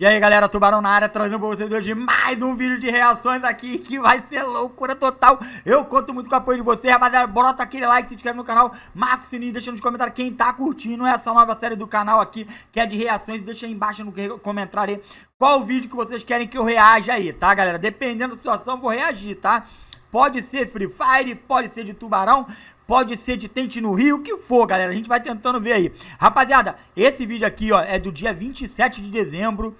E aí galera, Tubarão na área, trazendo pra vocês hoje mais um vídeo de reações aqui que vai ser loucura total. Eu conto muito com o apoio de vocês, rapaziada, bota aquele like, se inscreve no canal, marca o sininho, deixa nos comentários quem tá curtindo essa nova série do canal aqui, que é de reações, deixa aí embaixo no comentário aí qual vídeo que vocês querem que eu reaja aí, tá galera? Dependendo da situação, eu vou reagir, tá? Pode ser Free Fire, pode ser de tubarão, pode ser de Tente no Rio, o que for, galera. A gente vai tentando ver aí. Rapaziada, esse vídeo aqui, ó, é do dia 27 de dezembro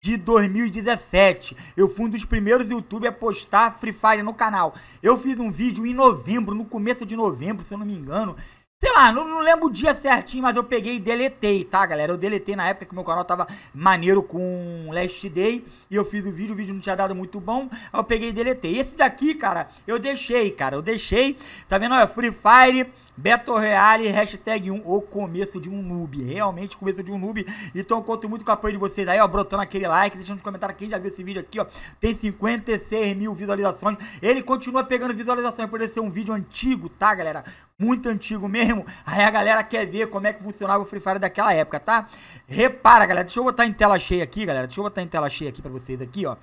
de 2017. Eu fui um dos primeiros YouTube a postar Free Fire no canal. Eu fiz um vídeo em novembro, no começo de novembro, se eu não me engano, Sei lá, não, não, lembro o dia certinho, mas eu peguei e deletei, tá, galera? Eu deletei na época que meu canal tava maneiro com Last Day e eu fiz o vídeo, o vídeo não tinha dado muito bom, eu peguei e deletei. Esse daqui, cara, eu deixei, cara, eu deixei. Tá vendo? Olha, Free Fire Beto Reale, hashtag 1, o começo de um noob. Realmente começo de um noob. Então eu conto muito com o apoio de vocês aí, ó, brotando aquele like, deixando nos comentários quem já viu esse vídeo aqui, ó. Tem 56 mil visualizações. Ele continua pegando visualizações por ser um vídeo antigo, tá, galera? Muito antigo mesmo. Aí a galera quer ver como é que funcionava o Free Fire daquela época, tá? Repara, galera. Deixa eu botar em tela cheia aqui, galera. Deixa eu botar em tela cheia aqui pra vocês aqui, ó.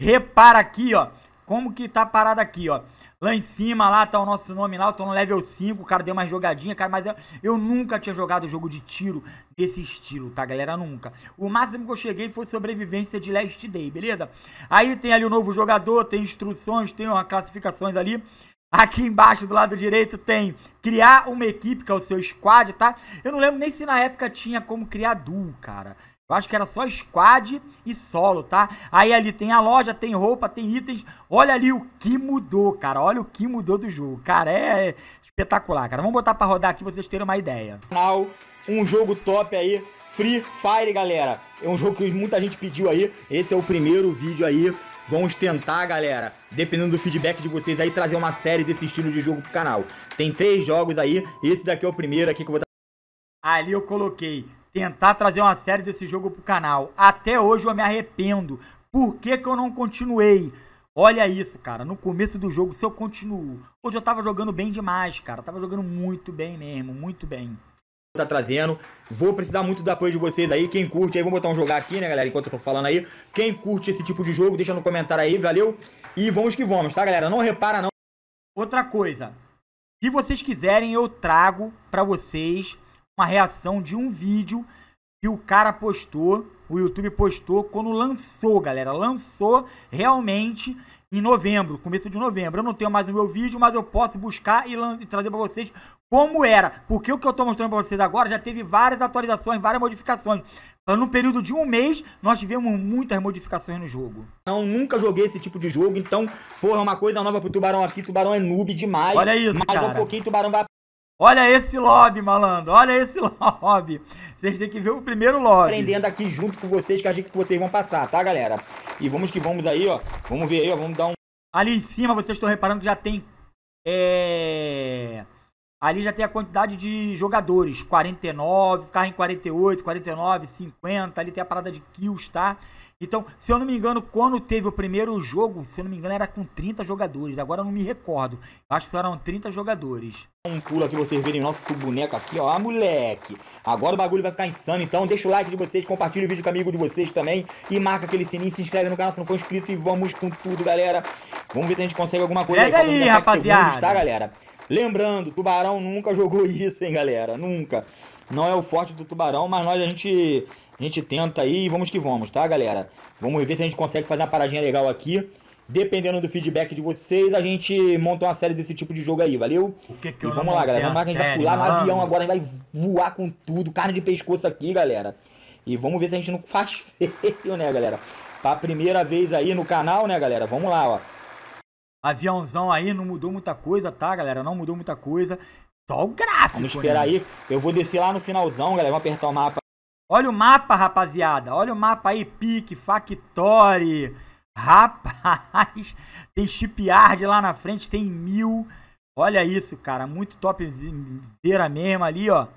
Repara aqui, ó. Como que tá parado aqui, ó. Lá em cima, lá tá o nosso nome lá, eu tô no level 5, o cara deu uma jogadinha, cara, mas eu, eu nunca tinha jogado jogo de tiro desse estilo, tá, galera? Nunca. O máximo que eu cheguei foi sobrevivência de Last Day, beleza? Aí tem ali o novo jogador, tem instruções, tem uma classificações ali. Aqui embaixo do lado direito tem criar uma equipe, que é o seu squad, tá? Eu não lembro nem se na época tinha como criar duo, cara. Eu acho que era só squad e solo, tá? Aí ali tem a loja, tem roupa, tem itens. Olha ali o que mudou, cara. Olha o que mudou do jogo. Cara, é espetacular, cara. Vamos botar pra rodar aqui pra vocês terem uma ideia. Um jogo top aí. Free Fire, galera. É um jogo que muita gente pediu aí. Esse é o primeiro vídeo aí. Vamos tentar, galera, dependendo do feedback de vocês aí, trazer uma série desse estilo de jogo pro canal. Tem três jogos aí. Esse daqui é o primeiro aqui que eu vou... Ali eu coloquei tentar trazer uma série desse jogo pro canal. Até hoje eu me arrependo. Por que, que eu não continuei? Olha isso, cara. No começo do jogo, se eu continuo. Hoje eu tava jogando bem demais, cara. Eu tava jogando muito bem mesmo, muito bem. Tá trazendo. Vou precisar muito do apoio de vocês aí. Quem curte aí, vamos botar um jogar aqui, né, galera? Enquanto eu tô falando aí. Quem curte esse tipo de jogo, deixa no comentário aí, valeu? E vamos que vamos, tá, galera? Não repara, não. Outra coisa. Se vocês quiserem, eu trago pra vocês uma reação de um vídeo que o cara postou, o YouTube postou quando lançou, galera. Lançou realmente em novembro, começo de novembro. Eu não tenho mais o meu vídeo, mas eu posso buscar e, e trazer para vocês como era. Porque o que eu estou mostrando para vocês agora já teve várias atualizações, várias modificações. No período de um mês, nós tivemos muitas modificações no jogo. Não, nunca joguei esse tipo de jogo, então, porra, é uma coisa nova pro Tubarão aqui. Tubarão é noob demais. Olha isso, mas cara. um pouquinho, Tubarão vai Olha esse lobby, malandro. Olha esse lobby. Vocês têm que ver o primeiro lobby. Aprendendo aqui junto com vocês que a gente que vocês vão passar, tá, galera? E vamos que vamos aí, ó. Vamos ver aí, ó. Vamos dar um. Ali em cima vocês estão reparando que já tem. É ali já tem a quantidade de jogadores, 49, ficava em 48, 49, 50, ali tem a parada de kills, tá? Então, se eu não me engano, quando teve o primeiro jogo, se eu não me engano, era com 30 jogadores. Agora eu não me recordo. Acho que eram 30 jogadores. Um pulo aqui pra vocês verem nosso boneco aqui, ó. Ah, moleque. Agora o bagulho vai ficar insano. Então, deixa o like de vocês, compartilha o vídeo com amigo de vocês também. E marca aquele sininho, se inscreve no canal se não for inscrito. E vamos com tudo, galera. Vamos ver se a gente consegue alguma coisa. Pega aí, aí rapaziada. Segundos, tá, galera? Lembrando, Tubarão nunca jogou isso, hein, galera? Nunca. Não é o forte do Tubarão, mas nós a gente, a gente tenta aí e vamos que vamos, tá, galera? Vamos ver se a gente consegue fazer uma paradinha legal aqui. Dependendo do feedback de vocês, a gente monta uma série desse tipo de jogo aí, valeu? O que que eu vamos lá, galera. Vamos lá que a gente vai pular mano. no avião agora, a gente vai voar com tudo, carne de pescoço aqui, galera. E vamos ver se a gente não faz feio, né, galera? Pra primeira vez aí no canal, né, galera? Vamos lá, ó. Aviãozão aí, não mudou muita coisa, tá, galera? Não mudou muita coisa. Só o gráfico. Vamos né? esperar né? aí. Eu vou descer lá no finalzão, galera. Vamos apertar o mapa. Olha o mapa, rapaziada. Olha o mapa aí. Pique, Factory. Rapaz, tem Shipyard lá na frente, tem mil. Olha isso, cara. Muito topzera mesmo ali, ó.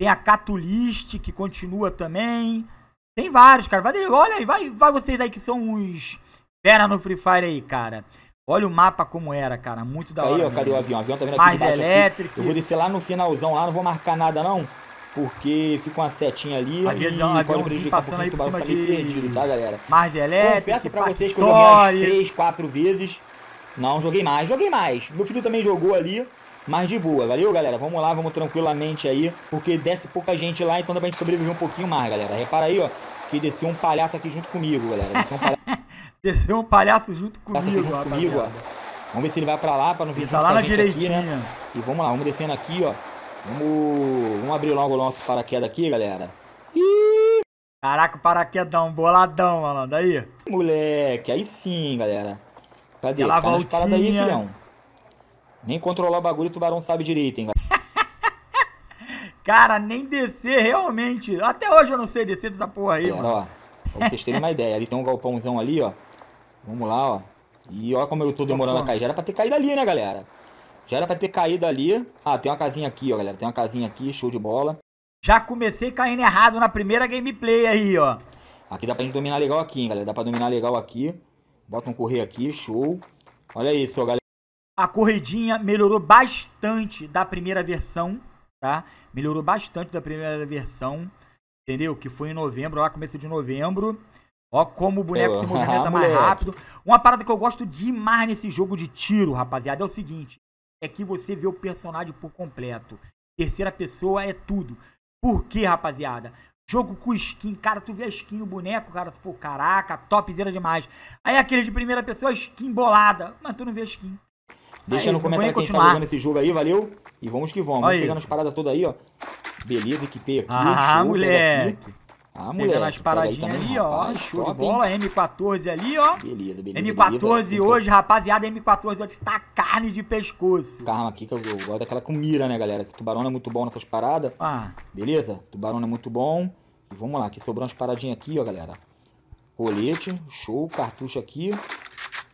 Tem a Catulist, que continua também. Tem vários, cara. Vai, olha aí, vai, vai vocês aí que são uns Pera no Free Fire aí, cara. Olha o mapa como era, cara. Muito da hora. Aí, ó, cadê o né? avião? O avião tá vindo aqui Mais elétrico. Aqui. Eu vou descer lá no finalzão lá, não vou marcar nada não. Porque fica uma setinha ali. Avião, avião passando aí por cima de... Perdido, tá, galera? Mais elétrico, peço pra vocês que eu joguei umas 3, 4 vezes. Não, joguei mais, joguei mais. Meu filho também jogou ali. Mas de boa, valeu, galera? Vamos lá, vamos tranquilamente aí. Porque desce pouca gente lá, então dá pra gente sobreviver um pouquinho mais, galera. Repara aí, ó, que desceu um palhaço aqui junto comigo, galera. Desceu um palhaço... Desceu um palhaço junto tá comigo, junto comigo ó. Vamos ver se ele vai pra lá pra não vir ele junto tá lá na direitinha. Aqui, né? E vamos lá, vamos descendo aqui, ó. Vamos, vamos abrir logo o nosso paraquedas aqui, galera. Ih! Caraca, o paraquedão, boladão, malandro. Aí. Moleque, aí sim, galera. Cadê? Aquela tá voltinha. Aí, filhão. Nem controlar o bagulho o tubarão sabe direito, hein, galera. Cara, nem descer realmente. Até hoje eu não sei descer dessa porra aí, Pera, mano. Ó, pra vocês terem uma ideia, ali tem um galpãozão ali, ó. Vamos lá, ó. E olha como eu tô demorando a cair. Já era pra ter caído ali, né, galera? Já era pra ter caído ali. Ah, tem uma casinha aqui, ó, galera. Tem uma casinha aqui, show de bola. Já comecei caindo errado na primeira gameplay aí, ó. Aqui dá pra gente dominar legal aqui, hein, galera. Dá pra dominar legal aqui. Bota um correr aqui, show. Olha isso, ó, galera. A corridinha melhorou bastante da primeira versão, tá? Melhorou bastante da primeira versão, entendeu? Que foi em novembro, lá começo de novembro. Ó como o boneco se movimenta ah, mais rápido. Uma parada que eu gosto demais nesse jogo de tiro, rapaziada, é o seguinte. É que você vê o personagem por completo. Terceira pessoa é tudo. Por quê, rapaziada? Jogo com skin, cara, tu vê a skin do boneco, cara, tu, pô, caraca, topzera demais. Aí aquele de primeira pessoa, skin bolada, mas tu não vê a skin. Deixa aí, no comentário quem tá continuar. tá jogando esse jogo aí, valeu? E vamos que vamos. vamos pegando as paradas todas aí, ó. Beleza, equipe aqui. Ah, moleque! Ah, moleque. Pegando as paradinhas ali, ó. Rapaz, show de bola. M14 ali, ó. Beleza, beleza. M14 beleza. hoje, rapaziada. M14 hoje tá carne de pescoço. Carma aqui que eu, gosto daquela com mira, né, galera? Tubarão é muito bom nessas paradas. Ah. Beleza? Tubarão é muito bom. E vamos lá, aqui sobrou umas paradinhas aqui, ó, galera. Colete, show, cartucho aqui.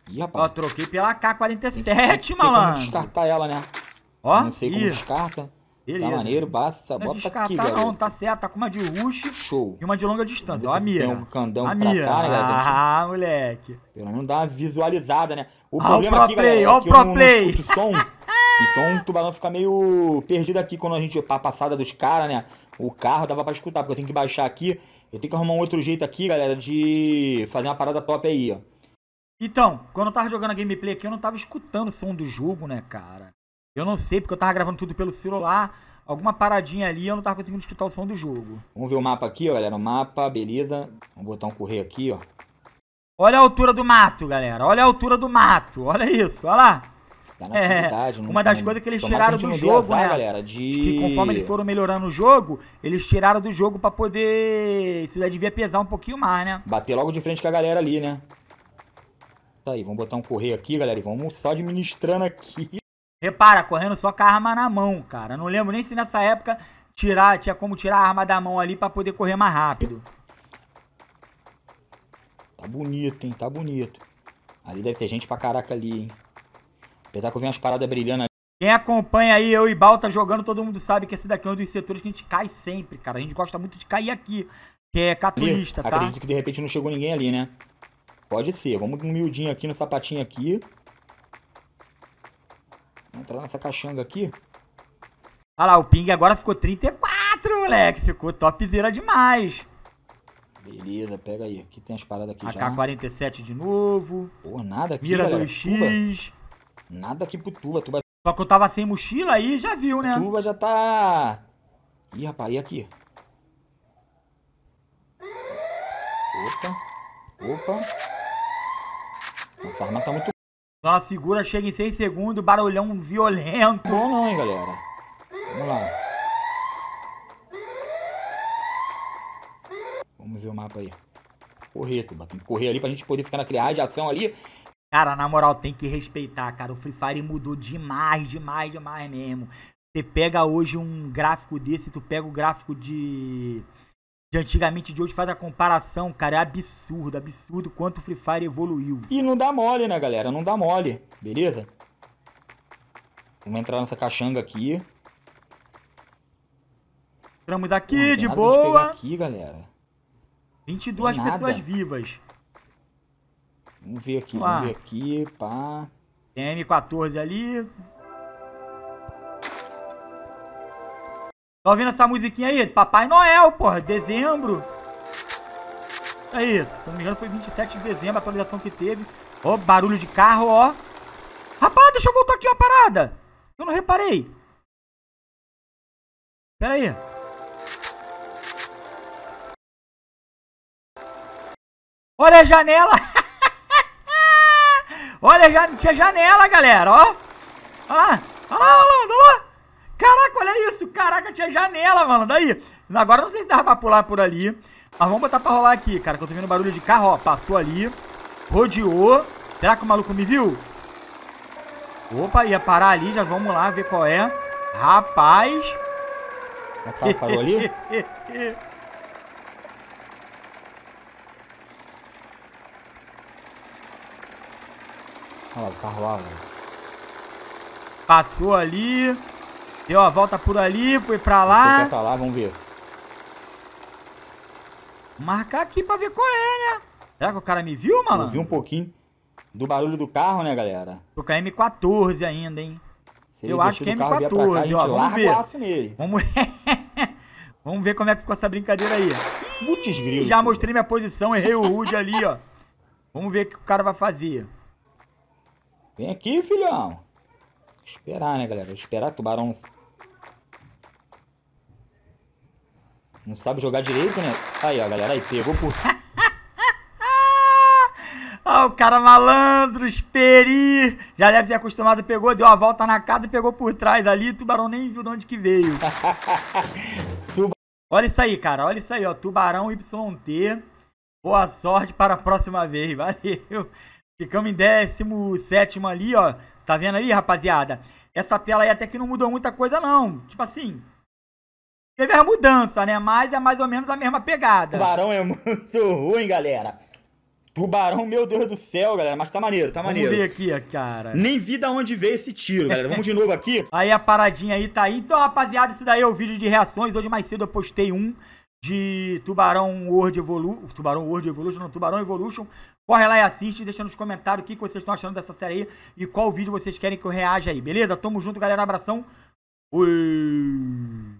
Ih, rapaz. Ó, troquei pela K47, malandro. Tem que descartar ela, né? Ó, não sei como Ih. descarta. Beleza. Tá maneiro, basta, bota aqui, Tá não, tá certo, tá com uma de rush Show. e uma de longa distância. Ó, a mira. Tem um candão a mira. Cá, né, ah, moleque. Pelo menos dá uma visualizada, né? O ah, problema o pro aqui, play, galera, é ó, é o pro eu play. Não, não som, então o tubarão fica meio perdido aqui quando a gente, a tá passada dos caras, né? O carro dava pra escutar, porque eu tenho que baixar aqui. Eu tenho que arrumar um outro jeito aqui, galera, de fazer uma parada top aí, ó. Então, quando eu tava jogando a gameplay aqui, eu não tava escutando o som do jogo, né, cara? Eu não sei, porque eu tava gravando tudo pelo celular. Alguma paradinha ali, eu não tava conseguindo escutar o som do jogo. Vamos ver o mapa aqui, ó, galera. O mapa, beleza. Vamos botar um correio aqui, ó. Olha a altura do mato, galera. Olha a altura do mato. Olha isso, olha lá. Tá na é, né? uma das coisas que eles tiraram que do jogo, azar, né? Galera, de... Que conforme eles foram melhorando o jogo, eles tiraram do jogo pra poder... Isso já devia pesar um pouquinho mais, né? Bater logo de frente com a galera ali, né? Tá aí, vamos botar um correio aqui, galera. E vamos só administrando aqui. Repara, correndo só com a arma na mão, cara. Não lembro nem se nessa época tirar, tinha como tirar a arma da mão ali pra poder correr mais rápido. Tá bonito, hein? Tá bonito. Ali deve ter gente pra caraca ali, hein? Apesar que eu vi umas paradas brilhando ali. Quem acompanha aí eu e Balta tá jogando, todo mundo sabe que esse daqui é um dos setores que a gente cai sempre, cara. A gente gosta muito de cair aqui, que é catulista, tá? Acredito que de repente não chegou ninguém ali, né? Pode ser. Vamos miudinho aqui no sapatinho aqui entrar nessa caixanga aqui. Olha lá, o ping agora ficou 34, moleque. Ficou topzera demais. Beleza, pega aí. Aqui tem as paradas aqui AK já. AK-47 de novo. Pô, nada aqui, Mira galera. 2x. Tuba. Nada aqui pro Tuba. Tuba. Só que eu tava sem mochila aí, já viu, né? Tuba já tá... Ih, rapaz, e aqui? Opa. Opa. A farma tá muito então ela segura, chega em 6 segundos, barulhão violento. Não, não, hein, galera. Vamos lá. Vamos ver o mapa aí. Correr, Tuba. Tem que correr ali pra gente poder ficar naquele área de ação ali. Cara, na moral, tem que respeitar, cara. O Free Fire mudou demais, demais, demais mesmo. Você pega hoje um gráfico desse, tu pega o gráfico de de antigamente de hoje faz a comparação, cara. É absurdo, absurdo quanto o Free Fire evoluiu. E não dá mole, né, galera? Não dá mole, beleza? Vamos entrar nessa caixanga aqui. Entramos aqui, de boa. aqui, galera. 22 pessoas vivas. Vamos ver aqui, vamos, vamos ver aqui, pá. Tem M14 ali, Tá ouvindo essa musiquinha aí? Papai Noel, porra, dezembro. É isso, se não me engano foi 27 de dezembro a atualização que teve. Ó, barulho de carro, ó. Rapaz, deixa eu voltar aqui uma parada. Eu não reparei. Pera aí. Olha a janela. Olha, já, tinha janela, galera, ó. Olha lá, olha lá, olha lá, olha lá. Caraca, olha isso. Caraca, tinha janela, mano. Daí. Agora não sei se dava pra pular por ali. Mas vamos botar pra rolar aqui, cara. Que eu tô vendo barulho de carro, ó. Passou ali. Rodeou. Será que o maluco me viu? Opa, ia parar ali. Já vamos lá ver qual é. Rapaz. O carro parou ali? Olha lá, o carro lá, Passou ali. Deu a volta por ali, foi pra lá. Foi lá, vamos ver. Marcar aqui pra ver qual é, né? Será que o cara me viu, mano? Eu vi um pouquinho do barulho do carro, né, galera? Tô com a M14 ainda, hein? Eu acho que é M14, cá, ó. Vamos ver. Nele. Vamos... vamos ver como é que ficou essa brincadeira aí. Putz, grilo. Já mostrei minha posição, errei o Rude ali, ó. Vamos ver o que o cara vai fazer. Vem aqui, filhão. Esperar, né, galera? Esperar, que tubarão. Não sabe jogar direito, né? Aí, ó, galera. Aí, pegou por. Ó, o cara malandro, esperi. Já deve ser acostumado, pegou, deu a volta na casa e pegou por trás ali. Tubarão nem viu de onde que veio. olha isso aí, cara. Olha isso aí, ó. Tubarão YT. Boa sorte para a próxima vez. Valeu. Ficamos em 17 ali, ó. Tá vendo aí, rapaziada? Essa tela aí até que não mudou muita coisa, não. Tipo assim, teve a mudança, né? Mas é mais ou menos a mesma pegada. Tubarão é muito ruim, galera. Tubarão, meu Deus do céu, galera. Mas tá maneiro, tá maneiro. Vamos ver aqui, cara. Nem vi da onde veio esse tiro, galera. Vamos de novo aqui. Aí a paradinha aí tá aí. Então, rapaziada, esse daí é o vídeo de reações. Hoje mais cedo eu postei um de Tubarão World Evolution. Tubarão World Evolution, não, Tubarão Evolution. Corre lá e assiste, deixa nos comentários o que, que vocês estão achando dessa série aí e qual vídeo vocês querem que eu reaja aí, beleza? Tamo junto, galera. Abração. Fui!